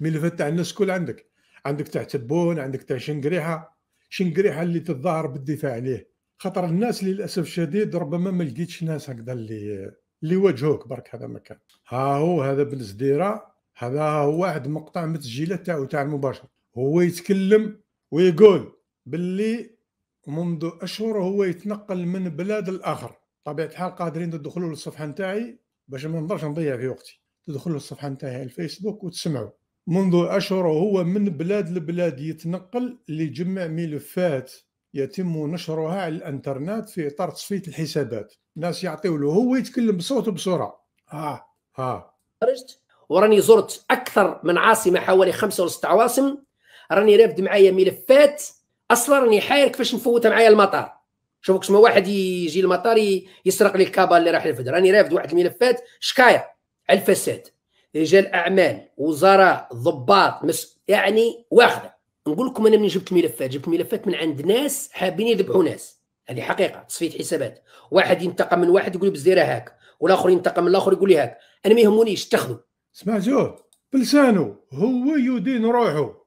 ملفات تاع الناس الكل عندك عندك تاع تبون عندك تاع شنقريحه شنقريحه اللي تتظاهر بالدفاع عليه خاطر الناس للاسف الشديد ربما ما لقيتش ناس هكذا اللي اللي واجهوك برك هذا مكان ها هو هذا بن زديره هذا هو واحد مقطع من التسجيلات تاعو تاع المباشر هو يتكلم ويقول باللي منذ اشهر هو يتنقل من بلاد الاخر طبيعه الحال قادرين تدخلوا للصفحه نتاعي باش ما نضيع في وقتي تدخلوا للصفحه نتاعي الفيسبوك وتسمعوا منذ أشهر وهو من بلاد لبلاد يتنقل لجمع ملفات يتم نشرها على الانترنت في اطار تصفيه الحسابات الناس يعطيو له هو يتكلم بصوت بسرعه ها ها خرجت وراني زرت اكثر من عاصمه حوالي خمسه ولا ست عواصم راني رافد معايا ملفات اصلا راني حاير كيفاش نفوت معايا المطار شوفوا ما واحد يجي المطار يسرق لي الكابا اللي راح يرفد راني رافد واحد الملفات شكايه على الفساد رجال اعمال وزراء ضباط مس... يعني واخده نقول لكم انا من جبت ملفات جبت ملفات من عند ناس حابين يذبحوا ناس هذه حقيقه تصفيه حسابات واحد ينتقم من واحد يقول لي هاك والاخر ينتقم من الاخر يقول لي هاك انا ما يهمنيش تاخذوا اسمع زود بلسانه هو يدين روحه